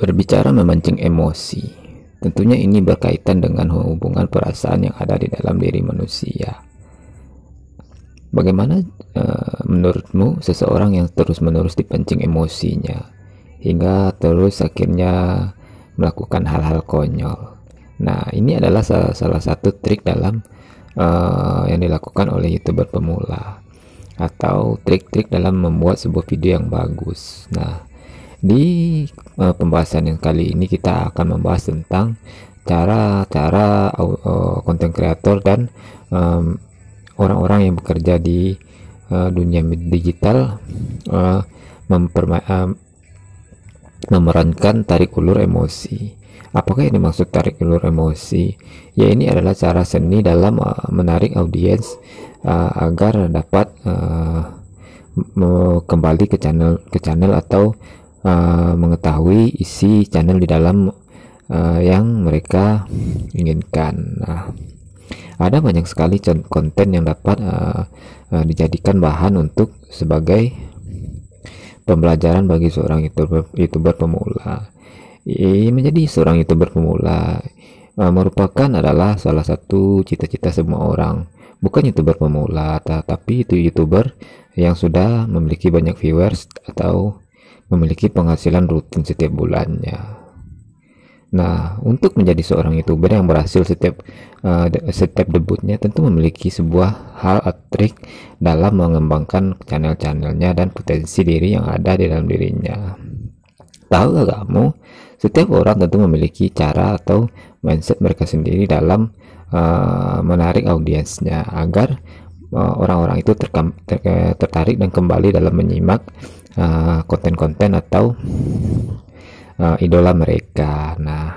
Berbicara memancing emosi, tentunya ini berkaitan dengan hubungan perasaan yang ada di dalam diri manusia. Bagaimana e, menurutmu seseorang yang terus-menerus dipancing emosinya hingga terus akhirnya melakukan hal-hal konyol? Nah, ini adalah salah satu trik dalam e, yang dilakukan oleh youtuber pemula atau trik-trik dalam membuat sebuah video yang bagus. Nah, di uh, pembahasan yang kali ini kita akan membahas tentang cara-cara konten -cara, uh, eh, kreator dan orang-orang um, yang bekerja di uh, dunia digital uh, memperma uh, memerankan tarik ulur emosi. Apakah ini maksud tarik ulur emosi? Ya ini adalah cara seni dalam uh, menarik audiens uh, agar dapat uh, kembali ke channel ke channel atau uh, mengetahui isi channel di dalam uh, yang mereka inginkan. Nah, ada banyak sekali konten yang dapat uh, uh, dijadikan bahan untuk sebagai pembelajaran bagi seorang youtuber, YouTuber pemula. I, menjadi seorang YouTuber pemula uh, merupakan adalah salah satu cita-cita semua orang. Bukan YouTuber pemula, tapi itu YouTuber yang sudah memiliki banyak viewers atau memiliki penghasilan rutin setiap bulannya. Nah, untuk menjadi seorang youtuber yang berhasil setiap uh, setiap debutnya tentu memiliki sebuah hal atau trik dalam mengembangkan channel-channelnya dan potensi diri yang ada di dalam dirinya. Tahu gak kamu, setiap orang tentu memiliki cara atau mindset mereka sendiri dalam uh, menarik audiensnya agar eh, orang-orang uh, itu ter tertarik dan kembali dalam menyimak Eh, konten-konten uh, atau uh, idola mereka. Nah,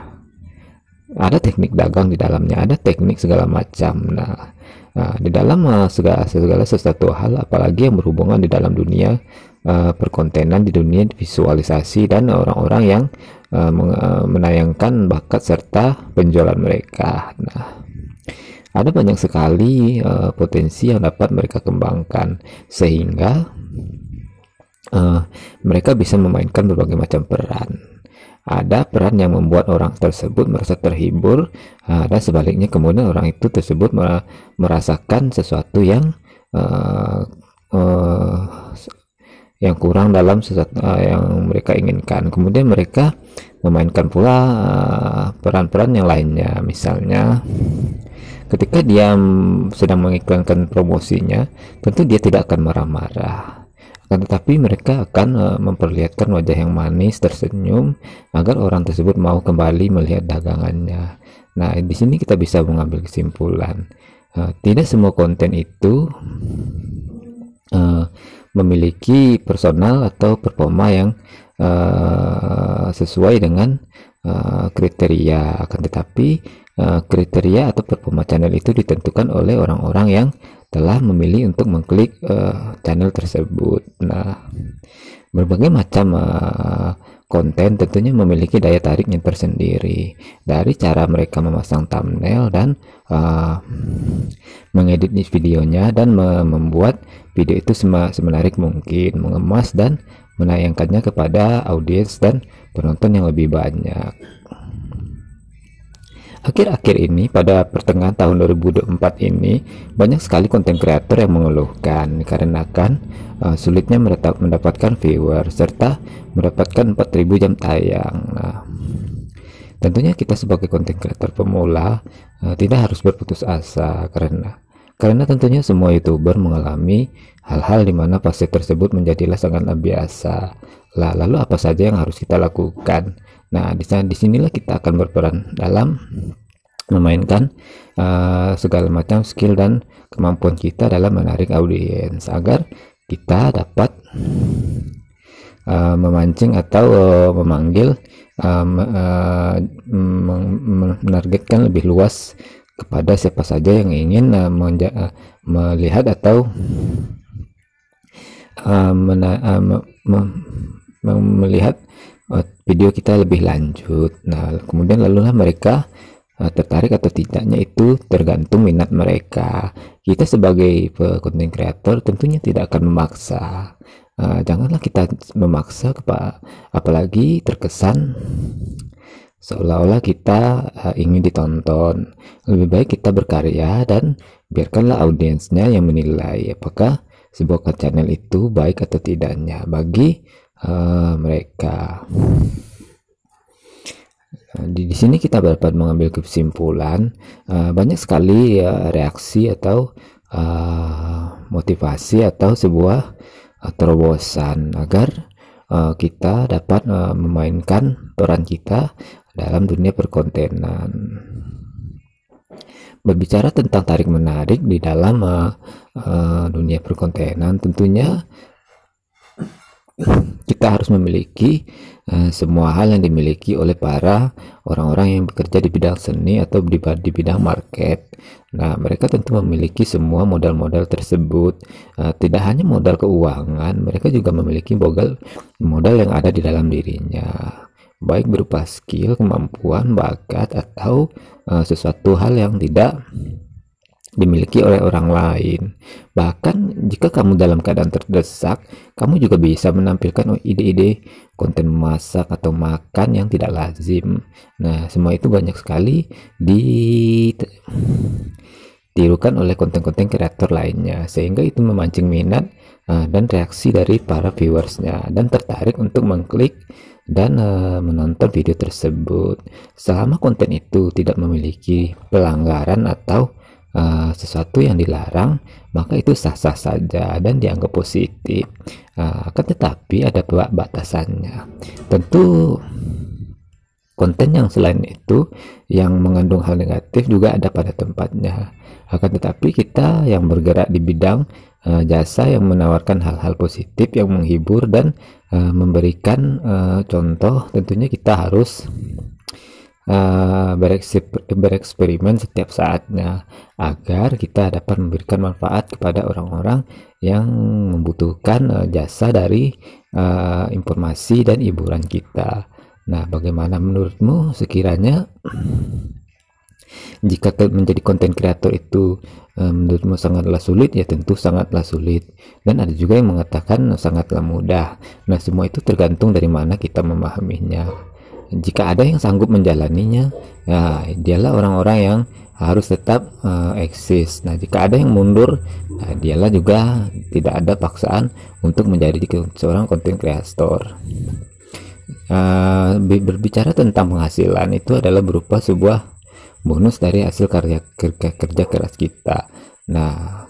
ada teknik dagang di dalamnya, ada teknik segala macam. Nah, nah di dalam uh, segala segala sesuatu hal, apalagi yang berhubungan di dalam dunia uh, perkontenan, di dunia visualisasi dan orang-orang yang uh, menayangkan bakat serta penjualan mereka. Nah, ada banyak sekali uh, potensi yang dapat mereka kembangkan sehingga uh, mereka bisa memainkan berbagai macam peran. Ada peran yang membuat orang tersebut merasa terhibur, ada eh, sebaliknya kemudian orang itu tersebut merasakan sesuatu yang uh, uh, yang kurang dalam sesuatu uh, yang mereka inginkan. Kemudian mereka memainkan pula peran-peran uh, peran -peran yang lainnya, misalnya ketika dia sedang mengiklankan promosinya, tentu dia tidak akan marah-marah akan tetapi mereka akan e, memperlihatkan wajah yang manis tersenyum agar orang tersebut mau kembali melihat dagangannya. Nah, di sini kita bisa mengambil kesimpulan. E, tidak semua konten itu e, memiliki personal atau performa yang sesuai dengan kriteria. Akan tetapi kriteria atau performa channel itu ditentukan oleh orang-orang yang telah memilih untuk mengklik uh, channel tersebut. Nah, berbagai macam uh, konten tentunya memiliki daya tariknya tersendiri dari cara mereka memasang thumbnail dan uh, mengedit videonya dan membuat video itu semenarik mungkin, mengemas dan menayangkannya kepada audiens dan penonton yang lebih banyak. Akhir-akhir ini pada pertengahan tahun 2024 ini banyak sekali konten kreator yang mengeluhkan kan uh, sulitnya mendapatkan viewer serta mendapatkan 4000 jam tayang. Nah, tentunya kita sebagai konten kreator pemula uh, tidak harus berputus asa karena karena tentunya semua youtuber mengalami hal-hal di mana fase tersebut menjadilah sangat biasa. Lah, lalu apa saja yang harus kita lakukan? Nah, di sana disinilah kita akan berperan dalam memainkan uh, segala macam skill dan kemampuan kita dalam menarik audiens agar kita dapat uh, memancing atau uh, memanggil uh, uh, menargetkan lebih luas kepada siapa saja yang ingin uh, melihat atau uh, uh, melihat video kita lebih lanjut. Nah, kemudian lah mereka eh, tertarik atau tidaknya itu tergantung minat mereka. Kita sebagai konten creator tentunya tidak akan memaksa. Eh, janganlah kita memaksa kepada apalagi terkesan seolah-olah kita eh, ingin ditonton. Lebih baik kita berkarya dan biarkanlah audiensnya yang menilai apakah sebuah channel itu baik atau tidaknya. Bagi uh, mereka. Eh, di, di sini kita dapat mengambil kesimpulan uh, banyak sekali ya, reaksi atau uh, motivasi atau sebuah uh, terobosan agar uh, kita dapat uh, memainkan peran kita dalam dunia perkontenan. Berbicara tentang tarik menarik di dalam uh, uh, dunia perkontenan tentunya kita harus memiliki uh, semua hal yang dimiliki oleh para orang-orang yang bekerja di bidang seni atau di, di bidang market. Nah, mereka tentu memiliki semua modal-modal tersebut. Uh, tidak hanya modal keuangan, mereka juga memiliki modal modal yang ada di dalam dirinya, baik berupa skill, kemampuan, bakat atau uh, sesuatu hal yang tidak dimiliki oleh orang lain. Bahkan jika kamu dalam keadaan terdesak, kamu juga bisa menampilkan oh, ide-ide konten masak atau makan yang tidak lazim. Nah, semua itu banyak sekali ditirukan oleh konten-konten kreator lainnya sehingga itu memancing minat uh, dan reaksi dari para viewersnya dan tertarik untuk mengklik dan uh, menonton video tersebut selama konten itu tidak memiliki pelanggaran atau Eh, sesuatu yang dilarang, maka itu sah-sah saja dan dianggap positif. Uh, akan tetapi ada batasannya. Tentu konten yang selain itu yang mengandung hal negatif juga ada pada tempatnya. Akan tetapi kita yang bergerak di bidang uh, jasa yang menawarkan hal-hal positif yang menghibur dan uh, memberikan uh, contoh, tentunya kita harus Eh, bereksperimen setiap saatnya agar kita dapat memberikan manfaat kepada orang-orang yang membutuhkan uh, jasa dari uh, informasi dan hiburan kita. Nah, bagaimana menurutmu sekiranya jika menjadi konten kreator itu menurutmu sangatlah sulit ya tentu sangatlah sulit dan ada juga yang mengatakan sangatlah mudah. Nah, semua itu tergantung dari mana kita memahaminya jika ada yang sanggup menjalaninya ya dialah orang-orang yang harus tetap uh, eksis nah jika ada yang mundur nah, dialah juga tidak ada paksaan untuk menjadi seorang konten kreator uh, eh, berbicara tentang penghasilan itu adalah berupa sebuah bonus dari hasil karya kerja, kerja keras kita nah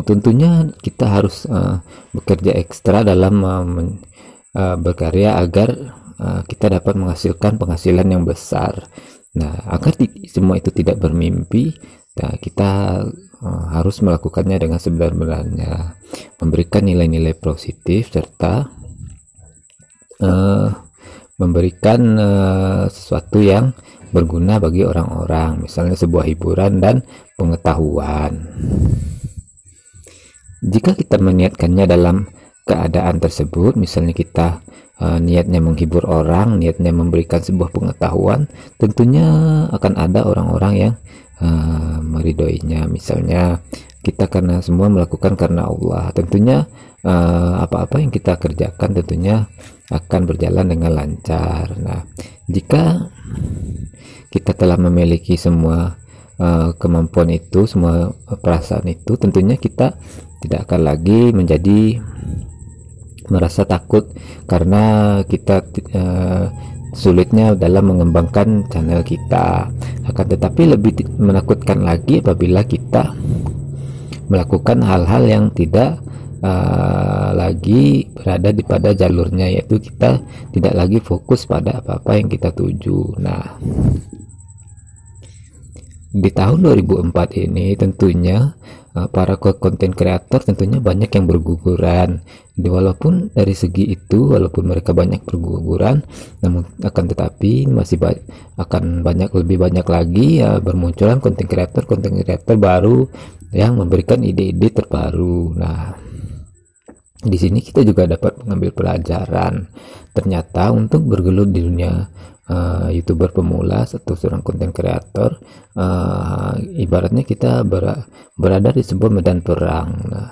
tentunya kita harus uh, bekerja ekstra dalam uh, men, uh, berkarya agar Eh, kita dapat menghasilkan penghasilan yang besar. Nah, agar semua itu tidak bermimpi, nah, kita eh, harus melakukannya dengan sebenarnya memberikan nilai-nilai positif serta uh, memberikan uh, sesuatu yang berguna bagi orang-orang, misalnya sebuah hiburan dan pengetahuan. Jika kita meniatkannya dalam keadaan tersebut, misalnya kita Eh, niatnya menghibur orang, niatnya memberikan sebuah pengetahuan, tentunya akan ada orang-orang yang uh, meridoinya. Misalnya kita karena semua melakukan karena Allah, tentunya eh, apa-apa uh, yang kita kerjakan tentunya akan berjalan dengan lancar. Nah, jika kita telah memiliki semua uh, kemampuan itu, semua perasaan itu, tentunya kita tidak akan lagi menjadi merasa takut karena kita uh, sulitnya dalam mengembangkan channel kita. Akan tetapi lebih menakutkan lagi apabila kita melakukan hal-hal yang tidak uh, lagi berada di pada jalurnya yaitu kita tidak lagi fokus pada apa-apa yang kita tuju. Nah, di tahun 2004 ini tentunya eh, para konten kreator tentunya banyak yang berguguran. Walaupun dari segi itu, walaupun mereka banyak berguguran, namun akan tetapi masih ba akan banyak lebih banyak lagi ya bermunculan konten kreator konten kreator baru yang memberikan ide-ide terbaru. Nah, di sini kita juga dapat mengambil pelajaran. Ternyata untuk bergelut di dunia uh, youtuber pemula atau seorang konten kreator, uh, eh, ibaratnya kita ber berada di sebuah medan perang. Nah,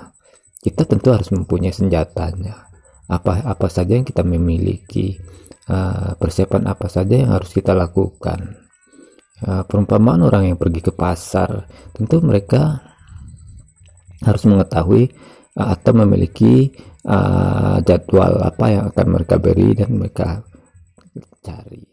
kita tentu harus mempunyai senjatanya. Apa apa saja yang kita memiliki, uh, persiapan apa saja yang harus kita lakukan. Uh, perumpamaan orang yang pergi ke pasar, tentu mereka harus mengetahui Ah, atau memiliki uh, jadwal apa yang akan mereka beri dan mereka cari.